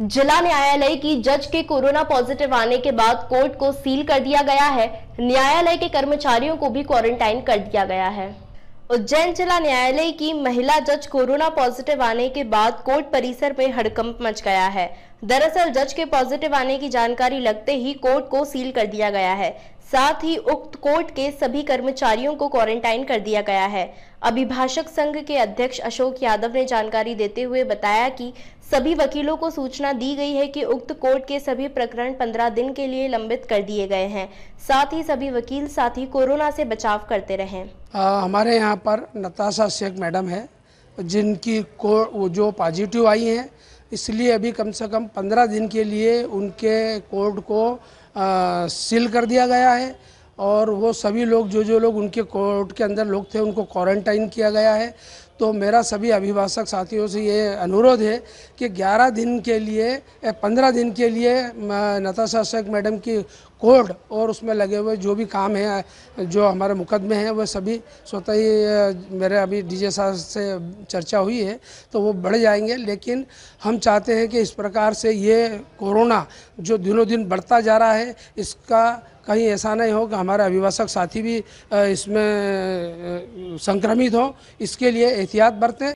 जिला न्यायालय की जज के कोरोना पॉजिटिव आने के बाद कोर्ट को सील कर दिया गया है न्यायालय के कर्मचारियों को भी क्वारंटाइन कर दिया गया है उज्जैन जिला न्यायालय की महिला जज कोरोना पॉजिटिव आने के बाद कोर्ट परिसर में हड़कंप मच गया है दरअसल जज के पॉजिटिव आने की जानकारी लगते ही कोर्ट को सील कर दिया गया है साथ ही उक्त कोर्ट के सभी कर्मचारियों को क्वारंटाइन कर दिया गया है अभिभाषक संघ के अध्यक्ष अशोक यादव ने जानकारी देते हुए बताया कि सभी वकीलों को सूचना दी गई है कि उक्त कोर्ट के सभी प्रकरण 15 दिन के लिए लंबित कर दिए गए हैं साथ ही सभी वकील साथी कोरोना से बचाव करते रहे आ, हमारे यहाँ पर नताशा शेख मैडम है जिनकी को जो पॉजिटिव आई है इसलिए अभी कम से कम पंद्रह दिन के लिए उनके कोर्ट को आ, सील कर दिया गया है और वो सभी लोग जो जो लोग उनके कोर्ट के अंदर लोग थे उनको क्वारंटाइन किया गया है तो मेरा सभी अभिभाषक साथियों से ये अनुरोध है कि 11 दिन के लिए 15 दिन के लिए नताशा शेख मैडम की कोर्ट और उसमें लगे हुए जो भी काम है जो हमारे मुकदमे हैं वह सभी स्वतः ही मेरे अभी डीजे साहब से चर्चा हुई है तो वो बढ़ जाएंगे लेकिन हम चाहते हैं कि इस प्रकार से ये कोरोना जो दिनों दिन बढ़ता जा रहा है इसका कहीं ऐसा नहीं हो कि हमारे अभिभाषक साथी भी इसमें संक्रमित हो इसके लिए एहतियात बरतें